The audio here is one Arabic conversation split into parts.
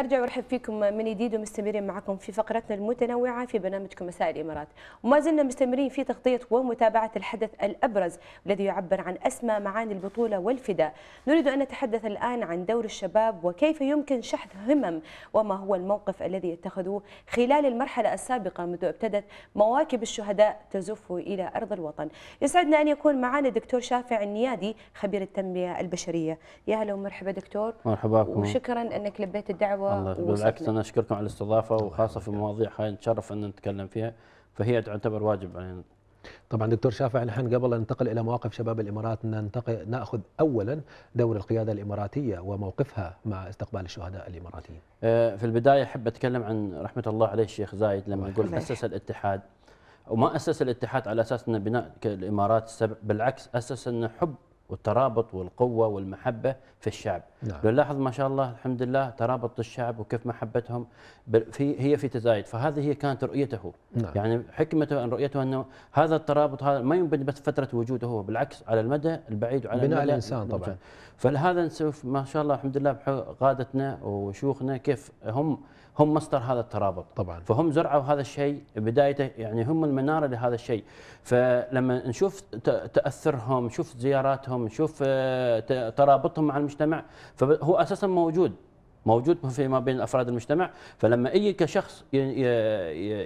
ارجع وارحب فيكم من جديد ومستمرين معكم في فقرتنا المتنوعه في برنامجكم مساء الامارات، وما زلنا مستمرين في تغطيه ومتابعه الحدث الابرز الذي يعبر عن اسمى معاني البطوله والفداء، نريد ان نتحدث الان عن دور الشباب وكيف يمكن شحذ همم وما هو الموقف الذي اتخذوه خلال المرحله السابقه منذ ابتدت مواكب الشهداء تزف الى ارض الوطن. يسعدنا ان يكون معنا الدكتور شافع النيادي خبير التنميه البشريه، يا هلا ومرحبا دكتور مرحبا وشكرا انك لبيت الدعوه الله بالعكس انا اشكركم على الاستضافه وخاصه في مواضيع هاي نتشرف ان نتكلم فيها فهي تعتبر واجب علينا طبعا دكتور شافع الحين قبل أن ننتقل الى مواقف شباب الامارات ننتقل ناخذ اولا دور القياده الاماراتيه وموقفها مع استقبال الشهداء الاماراتيين. آه، في البدايه احب اتكلم عن رحمه الله عليه الشيخ زايد لما يقول اسس الاتحاد وما اسس الاتحاد على اساس انه بناء الامارات السبع بالعكس اسس انه حب والترابط والقوة والمحبة في الشعب نعم. بنلاحظ ما شاء الله الحمد لله ترابط الشعب وكيف محبتهم في هي في تزايد فهذه هي كانت رؤيته نعم. يعني حكمته أن رؤيته أنه هذا الترابط هذا ما ينبني بس فترة وجوده هو بالعكس على المدى البعيد وعلى بناء الإنسان طبعا فلهذا نشوف ما شاء الله الحمد لله قادتنا وشيوخنا كيف هم هم مصدر هذا الترابط طبعا فهم زرعوا هذا الشيء بدايته يعني هم المناره لهذا الشيء فلما نشوف تاثرهم نشوف زياراتهم نشوف آه، ترابطهم مع المجتمع فهو اساسا موجود موجود فيما بين افراد المجتمع فلما اي كشخص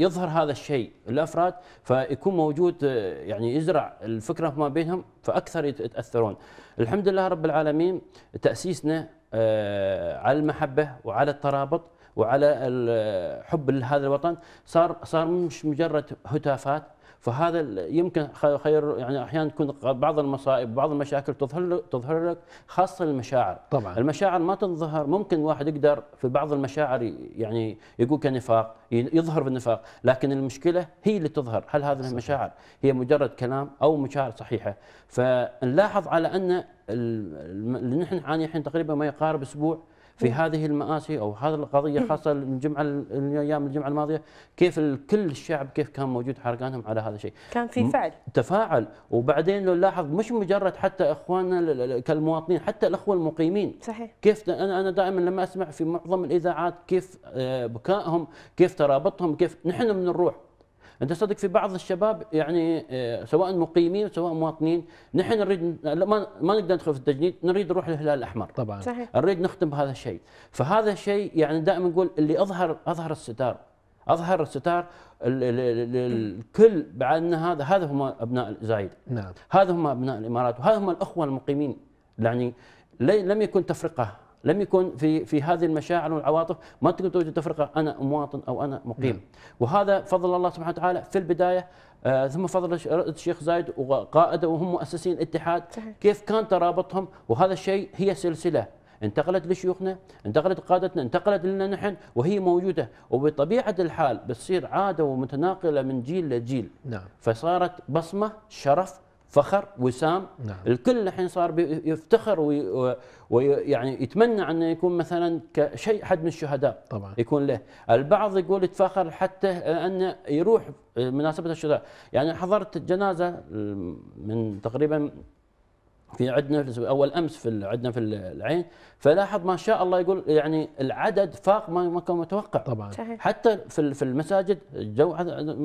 يظهر هذا الشيء الافراد فيكون موجود آه، يعني يزرع الفكره ما بينهم فاكثر يتاثرون الحمد لله رب العالمين تاسيسنا آه، على المحبه وعلى الترابط وعلى حب هذا الوطن صار صار مش مجرد هتافات فهذا يمكن خير يعني احيانا تكون بعض المصائب بعض المشاكل تظهر تظهر لك خاصه المشاعر طبعا المشاعر ما تنظهر ممكن واحد يقدر في بعض المشاعر يعني يقول كنفاق يظهر بالنفاق لكن المشكله هي اللي تظهر هل هذه صحيح. المشاعر هي مجرد كلام او مشاعر صحيحه فنلاحظ على ان اللي نحن نعاني الحين تقريبا ما يقارب اسبوع في هذه المآسي أو هذه القضية خاصة الجمعة الأيام الجمعة الماضية كيف كل الشعب كيف كان موجود حرقانهم على هذا الشيء كان في فعل تفاعل وبعدين لو نلاحظ مش مجرد حتى إخواننا كالمواطنين حتى الأخوة المقيمين صحيح كيف أنا أنا دائما لما أسمع في معظم الإذاعات كيف آه، بكائهم كيف ترابطهم كيف نحن بنروح انت صدق في بعض الشباب يعني آه، سواء مقيمين سواء مواطنين نحن نريد ما, نقدر ندخل في التجنيد نريد نروح للهلال الاحمر طبعا صحيح. نريد نختم بهذا الشيء فهذا الشيء يعني دائما نقول اللي اظهر اظهر الستار اظهر الستار الكل بان هذا هذا هم ابناء الزايد نعم هذا هم ابناء الامارات وهذا هم الاخوه المقيمين يعني لم يكن تفرقه لم يكن في في هذه المشاعر والعواطف ما تقدر توجد تفرقه انا مواطن او انا مقيم نعم. وهذا فضل الله سبحانه وتعالى في البدايه آه ثم فضل الشيخ زايد وقائده وهم مؤسسين الاتحاد صحيح. كيف كان ترابطهم وهذا الشيء هي سلسله انتقلت لشيوخنا انتقلت قادتنا انتقلت لنا نحن وهي موجوده وبطبيعه الحال بتصير عاده ومتناقله من جيل لجيل نعم. فصارت بصمه شرف فخر وسام نعم. الكل الحين صار يفتخر ويعني يتمنى انه يكون مثلا كشيء حد من الشهداء طبعا يكون له البعض يقول يتفاخر حتى انه يروح مناسبه الشهداء يعني حضرت جنازه من تقريبا في عندنا اول امس في عندنا في العين فلاحظ ما شاء الله يقول يعني العدد فاق ما كان متوقع طبعا صحيح. حتى في في المساجد جو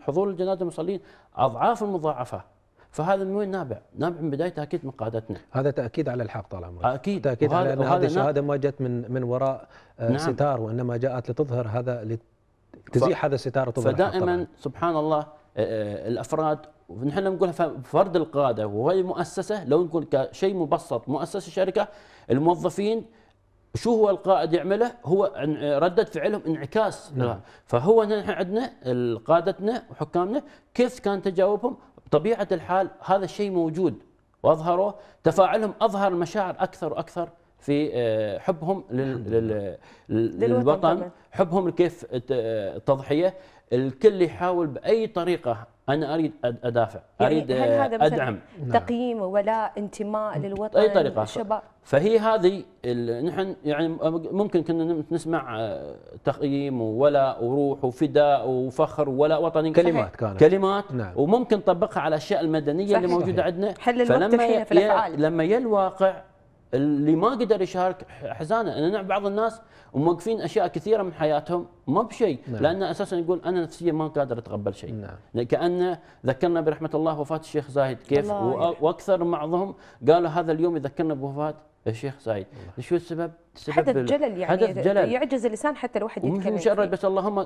حضور الجنازه المصلين اضعاف المضاعفه فهذا من وين نابع نابع من بدايته اكيد من قادتنا هذا تاكيد على الحق طال عمرك اكيد تاكيد على ان هذه الشهاده ما جت من من وراء آه، نعم. ستار وانما جاءت لتظهر هذا لتزيح ف... هذا الستار وتظهر فدائما سبحان الله آه، آه، الافراد ونحن نقولها فرد القاده وهي مؤسسه لو نقول كشيء مبسط مؤسسه شركه الموظفين شو هو القائد يعمله هو ردة فعلهم انعكاس نعم. فهو نحن عندنا قادتنا وحكامنا كيف كان تجاوبهم بطبيعة الحال هذا الشيء موجود واظهروه تفاعلهم اظهر مشاعر اكثر واكثر في آه، حبهم للوطن حبهم لكيف التضحيه آه، الكل يحاول باي طريقه انا اريد ادافع يعني اريد هل آه، هذا ادعم نعم. تقييم ولا انتماء للوطن اي طريقه الشباب فهي هذه نحن يعني ممكن كنا نسمع آه، تقييم ولا وروح وفداء وفخر ولا وطني كلمات كانت كلمات نعم. وممكن نطبقها على الاشياء المدنيه صحيح. اللي موجوده عندنا حل الوقت فلما في الافعال لما يلواقع اللي ما قدر يشارك حزانه لان نعم، بعض الناس موقفين اشياء كثيره من حياتهم ما بشيء نعم. لان اساسا يقول انا نفسيا ما قادر اتقبل شيء نعم. كان ذكرنا برحمه الله وفاه الشيخ زاهد كيف واكثر معظم قالوا هذا اليوم يذكرنا بوفاه الشيخ سعيد شو السبب سبب حدث جلل يعني حدث جلل يعجز اللسان حتى الواحد يتكلم مش مجرد بس اللهم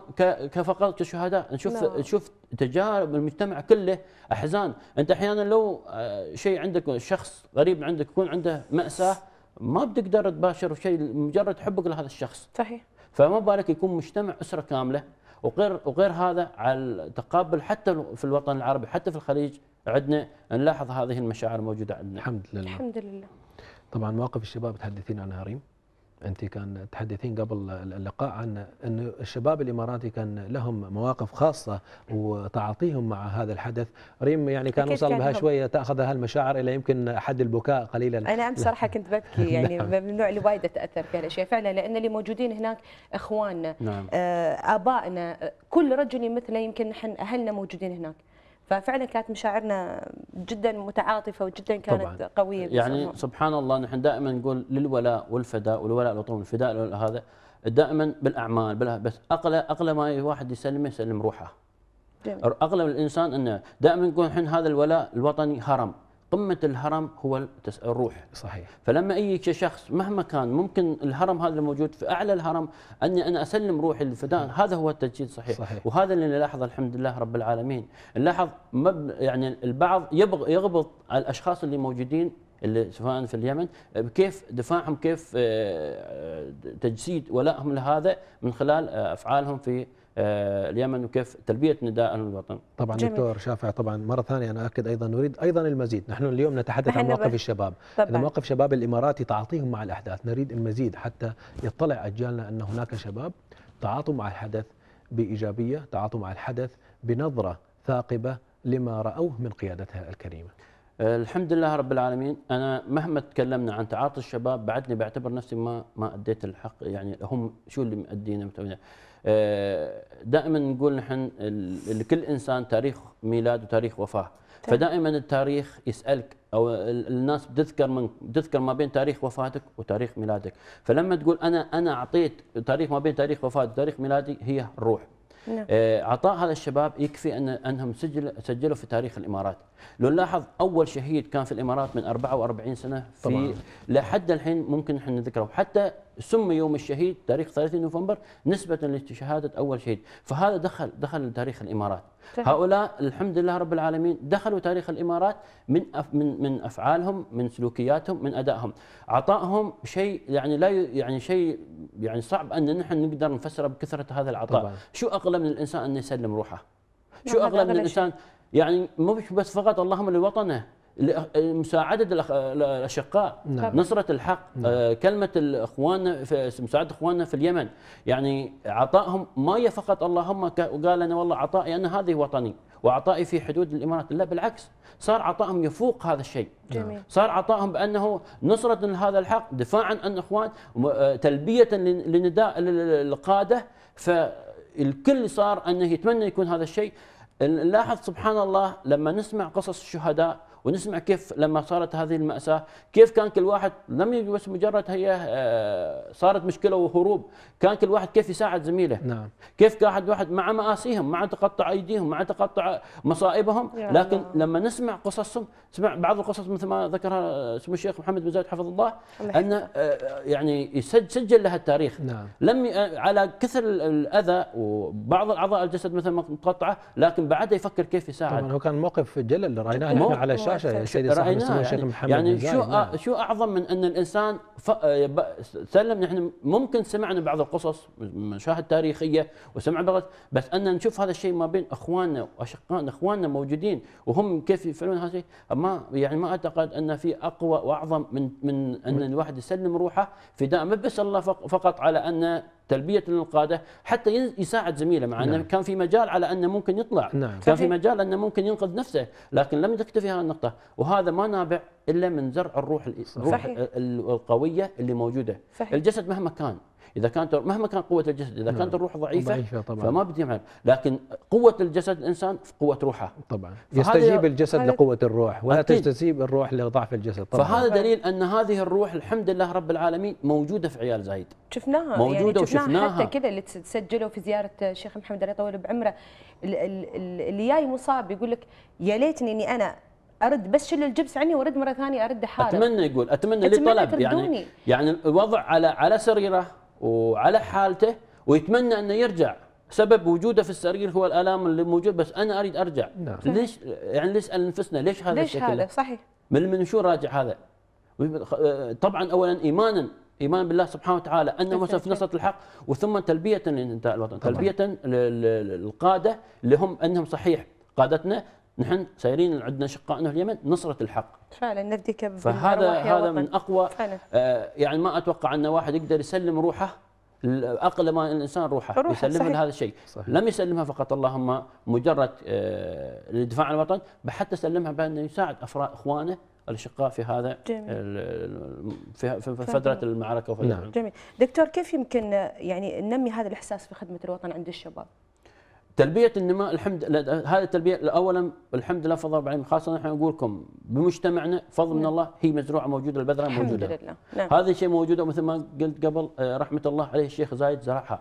كفقط كشهداء نشوف لا. نعم. نشوف تجارب المجتمع كله احزان انت احيانا لو آه، شيء عندك شخص غريب عندك يكون عنده ماساه ما بتقدر تباشر شيء مجرد حبك لهذا الشخص صحيح فما بالك يكون مجتمع اسره كامله وغير وغير هذا على التقابل حتى في الوطن العربي حتى في الخليج عندنا نلاحظ هذه المشاعر موجوده عندنا الحمد لله الحمد لله طبعا مواقف الشباب تحدثين عنها ريم انت كان تحدثين قبل اللقاء عن انه الشباب الاماراتي كان لهم مواقف خاصه وتعاطيهم مع هذا الحدث ريم يعني كان وصل بها شويه تاخذ هالمشاعر الى يمكن حد البكاء قليلا انا امس صراحه كنت ببكي يعني نعم. من النوع اللي وايد اتاثر في هالاشياء فعلا لان اللي موجودين هناك اخواننا نعم. آه، ابائنا كل رجل يمثله يمكن نحن اهلنا موجودين هناك ففعلا كانت مشاعرنا جدا متعاطفه وجدا كانت طبعاً. قويه يعني بصراحة. سبحان الله نحن دائما نقول للولاء والفداء والولاء لطول الفداء هذا دائما بالاعمال بلا بس اقل اقل ما واحد يسلمه يسلم روحه جميل. اغلب الانسان انه دائما نقول الحين هذا الولاء الوطني هرم قمه الهرم هو الروح صحيح فلما اي شخص مهما كان ممكن الهرم هذا الموجود في اعلى الهرم اني انا اسلم روحي للفداء هذا هو التجديد صحيح, صحيح. وهذا اللي نلاحظه الحمد لله رب العالمين نلاحظ مب يعني البعض يبغ يغبط على الاشخاص اللي موجودين اللي سواء في اليمن كيف دفاعهم كيف آه، تجسيد ولائهم لهذا من خلال آه، افعالهم في آه، اليمن وكيف تلبيه نداء الوطن. طبعا جميل. دكتور شافع طبعا مره ثانيه انا اكد ايضا نريد ايضا المزيد، نحن اليوم نتحدث عن موقف الشباب، طبعا. اذا موقف شباب الاماراتي تعاطيهم مع الاحداث، نريد المزيد حتى يطلع اجيالنا ان هناك شباب تعاطوا مع الحدث بايجابيه، تعاطوا مع الحدث بنظره ثاقبه لما راوه من قيادتها الكريمه. الحمد لله رب العالمين انا مهما تكلمنا عن تعاطي الشباب بعدني بعتبر نفسي ما ما اديت الحق يعني هم شو اللي مأدينا إيه؟ آه، دائما نقول نحن لكل انسان تاريخ ميلاد وتاريخ وفاه طيب. فدائما التاريخ يسالك او الناس بتذكر من بتذكر ما بين تاريخ وفاتك وتاريخ ميلادك فلما تقول انا انا اعطيت تاريخ ما بين تاريخ وفاتي وتاريخ ميلادي هي الروح نعم. آه، عطاء هذا الشباب يكفي أن أنهم سجل سجلوا في تاريخ الإمارات لو نلاحظ أول شهيد كان في الإمارات من 44 سنة في طبعا. لحد الحين ممكن احنا نذكره حتى سمي يوم الشهيد تاريخ 30 نوفمبر نسبة لشهادة أول شهيد فهذا دخل دخل تاريخ الإمارات هؤلاء الحمد لله رب العالمين دخلوا تاريخ الإمارات من أف من من أفعالهم من سلوكياتهم من أدائهم عطائهم شيء يعني لا يعني شيء يعني صعب أن نحن نقدر نفسره بكثرة هذا العطاء طبعا. شو أغلى من الإنسان أن يسلم روحه نعم، شو أغلى من الإنسان يعني مش بس فقط اللهم لوطنه مساعدة الأشقاء نعم. نعم. نصرة الحق نعم. آه، كلمة الإخوان في مساعدة إخواننا في اليمن يعني عطائهم ما هي فقط اللهم قال أنا والله عطائي أنا هذه وطني وعطائي في حدود الإمارات لا بالعكس صار عطائهم يفوق هذا الشيء نعم. جميل. صار عطائهم بأنه نصرة لهذا الحق دفاعا عن إخوان آه، تلبية لنداء القادة فالكل صار أنه يتمنى يكون هذا الشيء نلاحظ سبحان الله لما نسمع قصص الشهداء ونسمع كيف لما صارت هذه المأساة كيف كان كل واحد لم يجي بس مجرد هي آه، صارت مشكلة وهروب كان كل واحد كيف يساعد زميله نعم. كيف واحد واحد مع مآسيهم مع تقطع أيديهم مع تقطع مصائبهم لكن الله. لما نسمع قصصهم سمع بعض القصص مثل ما ذكرها آه، سمو الشيخ محمد بن زايد حفظ الله أن آه، يعني سجل لها التاريخ نعم. لم على كثر الأذى وبعض الأعضاء الجسد مثل ما متقطعة لكن بعدها يفكر كيف يساعد طبعا هو كان موقف جلل رأيناه على الشاشه الشيخ يعني. محمد يعني شو نعم. شو اعظم من ان الانسان سلم نحن ممكن سمعنا بعض القصص مشاهد تاريخيه وسمع بغض بس ان نشوف هذا الشيء ما بين اخواننا واشقائنا اخواننا موجودين وهم كيف يفعلون هذا الشيء ما يعني ما اعتقد ان في اقوى واعظم من من ان الواحد يسلم روحه فداء ما بس الله فقط على ان تلبيه للقاده حتى يساعد زميله مع انه نعم. كان في مجال على انه ممكن يطلع نعم. كان في مجال انه ممكن ينقذ نفسه لكن لم تكتفي هذه النقطه وهذا ما نابع الا من زرع الروح الروح القويه اللي موجوده صحيح. الجسد مهما كان اذا كانت مهما كان قوه الجسد اذا كانت نعم. الروح ضعيفه, ضعيفة طبعا فما بدي لكن قوه الجسد الانسان في قوه روحه طبعا يستجيب الجسد لقوه الروح ولا أكيد. تستجيب الروح لضعف الجسد طبعا فهذا دليل ان هذه الروح الحمد لله رب العالمين موجوده في عيال زايد شفناها يعني موجوده يعني وشفناها حتى كذا اللي تسجلوا في زياره الشيخ محمد الله يطول بعمره اللي جاي مصاب يقول لك يا ليتني اني انا ارد بس شل الجبس عني وارد مره ثانيه ارد حارب اتمنى يقول اتمنى, أتمنى لي طلب يعني يعني الوضع على على سريره وعلى حالته ويتمنى انه يرجع سبب وجوده في السرير هو الالام اللي موجود بس انا اريد ارجع نعم. ليش يعني نسال نفسنا ليش هذا ليش هذا صحيح من من شو راجع هذا آه، طبعا اولا ايمانا ايمان بالله سبحانه وتعالى انه مثلا في نصره الحق وثم تلبيه لانتهاء الوطن تلبيه للقاده اللي هم انهم صحيح قادتنا نحن سايرين عندنا شقائنا في اليمن نصرة الحق فعلا نفديك فهذا هذا من اقوى فعلا. آه يعني ما اتوقع ان واحد يقدر يسلم روحه اقل ما الانسان روحه, روحه يسلمها لهذا الشيء صحيح. لم يسلمها فقط اللهم مجرد آه الدفاع عن الوطن بل حتى سلمها بانه يساعد افراد اخوانه الاشقاء في هذا في فتره المعركه وفتره نعم. جميل دكتور كيف يمكن يعني ننمي هذا الاحساس في خدمه الوطن عند الشباب؟ تلبيه النماء الحمد هذا التلبيه اولا الحمد لله فضل رب العالمين خاصه نحن نقول لكم بمجتمعنا فضل من نعم. الله هي مزروعه موجوده البذره الحمد موجوده لله. نعم. هذا الشيء موجود مثل ما قلت قبل آه، رحمه الله عليه الشيخ زايد زرعها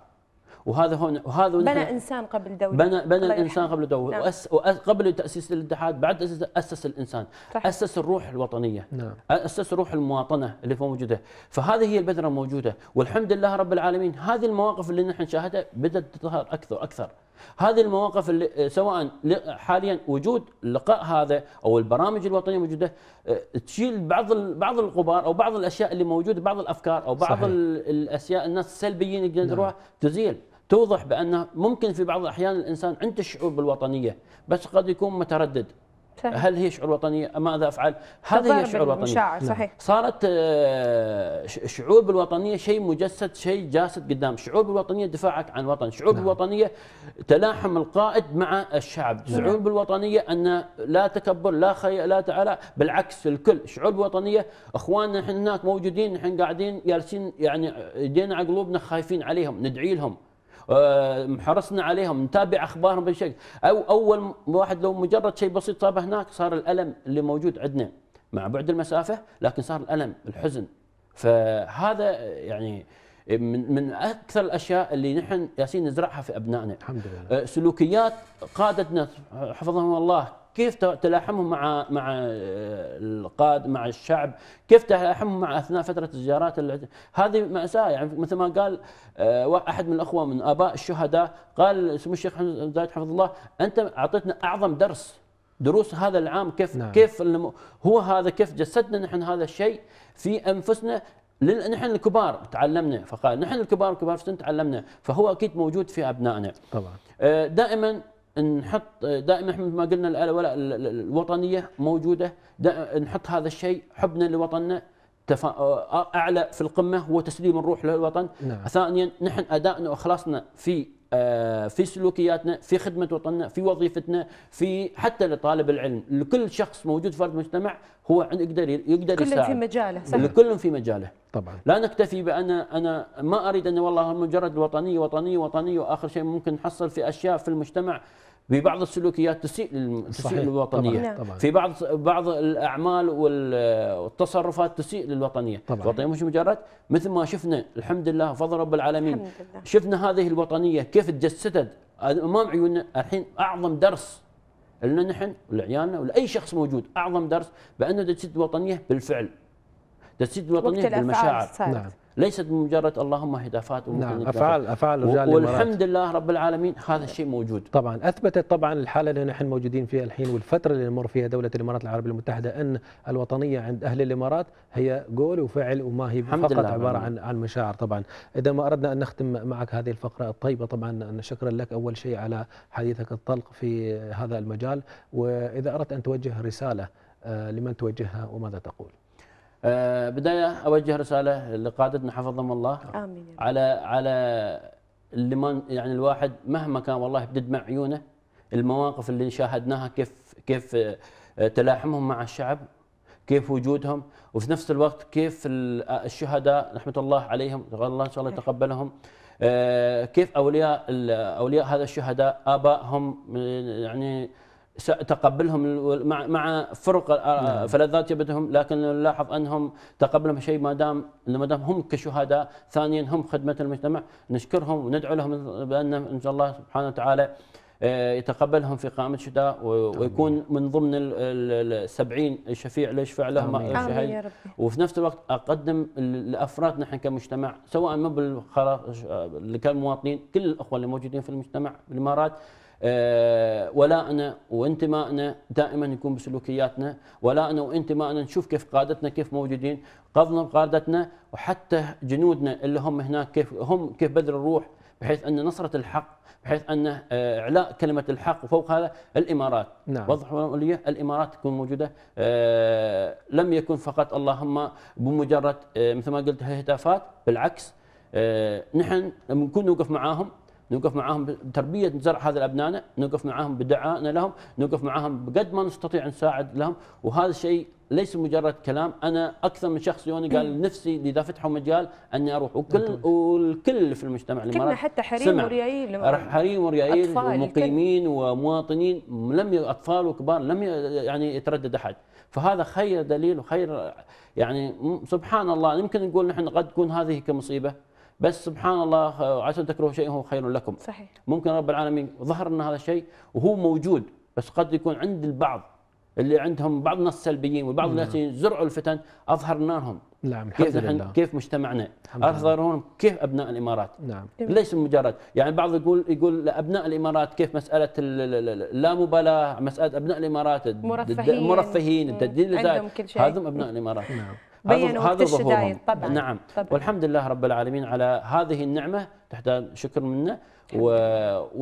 وهذا هون وهذا بنى انسان قبل دوله بنى بنى الانسان قبل دوله نعم. وأس وأس قبل تاسيس الاتحاد بعد اسس, أسس الانسان رح. اسس الروح الوطنيه نعم. اسس روح المواطنه اللي موجوده فهذه هي البذره موجوده والحمد لله رب العالمين هذه المواقف اللي نحن نشاهدها بدات تظهر اكثر واكثر هذه المواقف اللي آه، سواء حاليا وجود اللقاء هذا او البرامج الوطنيه موجوده آه، تشيل بعض بعض الغبار او بعض الاشياء اللي موجوده بعض الافكار او بعض صحيح. الاشياء الناس السلبيين يقدروها نعم. تزيل توضح بان ممكن في بعض الاحيان الانسان عنده شعور بالوطنيه بس قد يكون متردد صحيح. هل هي شعور وطني ماذا افعل هذا هي شعور وطني نعم. صحيح. صارت آه، شعور بالوطنيه شيء مجسد شيء جاسد قدام شعور بالوطنيه دفاعك عن وطن شعور نعم. بالوطنيه تلاحم القائد مع الشعب نعم. شعور بالوطنيه ان لا تكبر لا خي لا تعالى بالعكس الكل شعور بالوطنيه اخواننا احنا هناك موجودين احنا قاعدين جالسين يعني يدينا على قلوبنا خايفين عليهم ندعي لهم آه، حرصنا عليهم نتابع اخبارهم بشكل او اول واحد لو مجرد شيء بسيط طاب هناك صار الالم اللي موجود عندنا مع بعد المسافه لكن صار الالم الحزن فهذا يعني من من اكثر الاشياء اللي نحن ياسين نزرعها في ابنائنا الحمد لله آه، سلوكيات قادتنا حفظهم الله كيف تلاحمهم مع مع آه، القاد مع الشعب كيف تلاحمهم مع اثناء فتره الزيارات اللي... هذه ماساه يعني مثل ما قال آه، احد من الاخوه من اباء الشهداء قال سمو الشيخ زايد حفظ الله انت اعطيتنا اعظم درس دروس هذا العام كيف نعم. كيف هو هذا كيف جسدنا نحن هذا الشيء في انفسنا نحن الكبار تعلمنا فقال نحن الكبار كبار في السن تعلمنا فهو اكيد موجود في ابنائنا طبعا آه، دائما نحط دائما مثل ما قلنا الوطنيه موجوده نحط هذا الشيء حبنا لوطننا تفا... اعلى في القمه هو تسليم الروح للوطن نعم. ثانيا نحن ادائنا واخلاصنا في آه، في سلوكياتنا في خدمه وطننا في وظيفتنا في حتى لطالب العلم لكل شخص موجود في المجتمع هو يقدر يقدر كل يساعد في مجاله صح لكل في مجاله طبعا لا نكتفي بان انا ما اريد ان والله مجرد وطنيه وطنيه وطنيه واخر شيء ممكن نحصل في اشياء في المجتمع في بعض السلوكيات تسيء تسيء للوطنيه طبعاً. نعم. طبعاً. في بعض بعض الاعمال والتصرفات تسيء للوطنيه طبعاً. الوطنيه مش مجرد مثل ما شفنا الحمد لله فضل رب العالمين الحمد لله. شفنا هذه الوطنيه كيف تجسدت امام عيوننا الحين اعظم درس لنا نحن ولعيالنا ولاي شخص موجود اعظم درس بانه تجسد الوطنيه بالفعل تجسد الوطنيه بالمشاعر نعم ليست مجرد اللهم هدافات نعم افعال افعال رجال والحمد لله رب العالمين هذا نعم. الشيء موجود طبعا اثبتت طبعا الحاله اللي نحن موجودين فيها الحين والفتره اللي نمر فيها دوله الامارات العربيه المتحده ان الوطنيه عند اهل الامارات هي قول وفعل وما هي فقط عباره عن عن مشاعر طبعا اذا ما اردنا ان نختم معك هذه الفقره الطيبه طبعا شكرا لك اول شيء على حديثك الطلق في هذا المجال واذا اردت ان توجه رساله آه، لمن توجهها وماذا تقول؟ آه، بدايه اوجه رساله لقادتنا حفظهم الله امين على على اللي ما يعني الواحد مهما كان والله بتدمع عيونه المواقف اللي شاهدناها كيف كيف آه، تلاحمهم مع الشعب كيف وجودهم وفي نفس الوقت كيف آه، الشهداء رحمه الله عليهم الله ان شاء الله يتقبلهم كيف اولياء اولياء هذا الشهداء ابائهم يعني تقبلهم مع فرق آه، نعم. فلذات يبدهم لكن نلاحظ انهم تقبلهم شيء ما دام ما دام هم كشهداء ثانيا هم خدمه المجتمع نشكرهم وندعو لهم بان ان شاء الله سبحانه وتعالى آه، يتقبلهم في قائمة الشهداء ويكون من ضمن ال 70 شفيع اللي يشفع لهم الشهيد وفي نفس الوقت أقدم لأفراد نحن كمجتمع سواء ما بالخلاص آه، كمواطنين كل الأخوة اللي موجودين في المجتمع بالإمارات آه، ولائنا وانتمائنا دائما يكون بسلوكياتنا ولائنا وانتمائنا نشوف كيف قادتنا كيف موجودين قضنا بقادتنا وحتى جنودنا اللي هم هناك كيف هم كيف بذل الروح بحيث ان نصره الحق بحيث ان آه، اعلاء كلمه الحق وفوق هذا الامارات نعم. وضح ولي الامارات تكون موجوده آه، لم يكن فقط اللهم بمجرد مثل ما قلت هتافات بالعكس نحن نكون نوقف معاهم نوقف معاهم بتربيه زرع هذا الابناء نوقف معاهم بدعائنا لهم نوقف معاهم بقد ما نستطيع نساعد لهم وهذا الشيء ليس مجرد كلام انا اكثر من شخص يوني قال نفسي اذا فتحوا مجال اني اروح وكل والكل في المجتمع كنا حتى حريم وريايل حريم وريايل ومقيمين ومواطنين لم اطفال وكبار لم يعني يتردد احد فهذا خير دليل وخير يعني سبحان الله يمكن نقول نحن قد تكون هذه كمصيبه بس سبحان الله آه، عسى تكرهوا شيء هو خير لكم صحيح ممكن رب العالمين ظهر لنا هذا الشيء وهو موجود بس قد يكون عند البعض اللي عندهم بعض الناس سلبيين وبعض الناس نعم. زرعوا الفتن اظهرنا لهم نعم الحمد كيف لله كيف مجتمعنا اظهرهم كيف ابناء الامارات نعم ليس مجرد يعني بعض يقول يقول ابناء الامارات كيف مساله اللامبالاه مساله ابناء الامارات مرفهين مرفهين التدين هذم ابناء الامارات نعم بينوا وقت الشدايد طبعا نعم طبعا. والحمد لله رب العالمين على هذه النعمه تحتاج شكر منا و...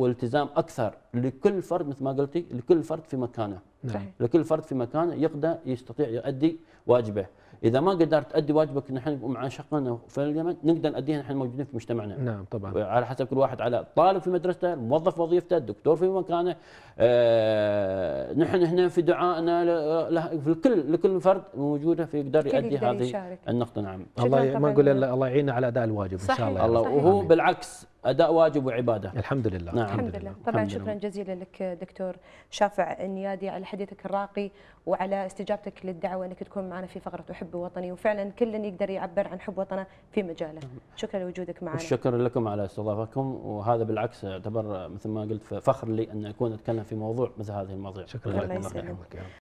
والتزام اكثر لكل فرد مثل ما قلتي لكل فرد في مكانه نعم. لكل فرد في مكانه يقدر يستطيع يؤدي واجبه اذا ما قدرت تؤدي واجبك نحن مع شقنا في اليمن نقدر نؤديها نحن موجودين في مجتمعنا نعم طبعا على حسب كل واحد على طالب في مدرسته موظف وظيفته الدكتور في مكانه آه نحن هنا في دعائنا في الكل لكل فرد موجوده في يقدر يؤدي هذه النقطه نعم الله ما نقول الله يعيننا على اداء الواجب صحيح. ان شاء الله الله وهو بالعكس اداء واجب وعباده. الحمد لله. نعم. الحمد, لله. طبعا الحمد شكرا لله. جزيلا لك دكتور شافع النيادي على حديثك الراقي وعلى استجابتك للدعوه انك تكون معنا في فقره احب وطني وفعلا كل يقدر يعبر عن حب وطنه في مجاله. شكرا لوجودك معنا. شكرا لكم على استضافتكم وهذا بالعكس يعتبر مثل ما قلت فخر لي ان اكون اتكلم في موضوع مثل هذه المواضيع. شكرا لكم.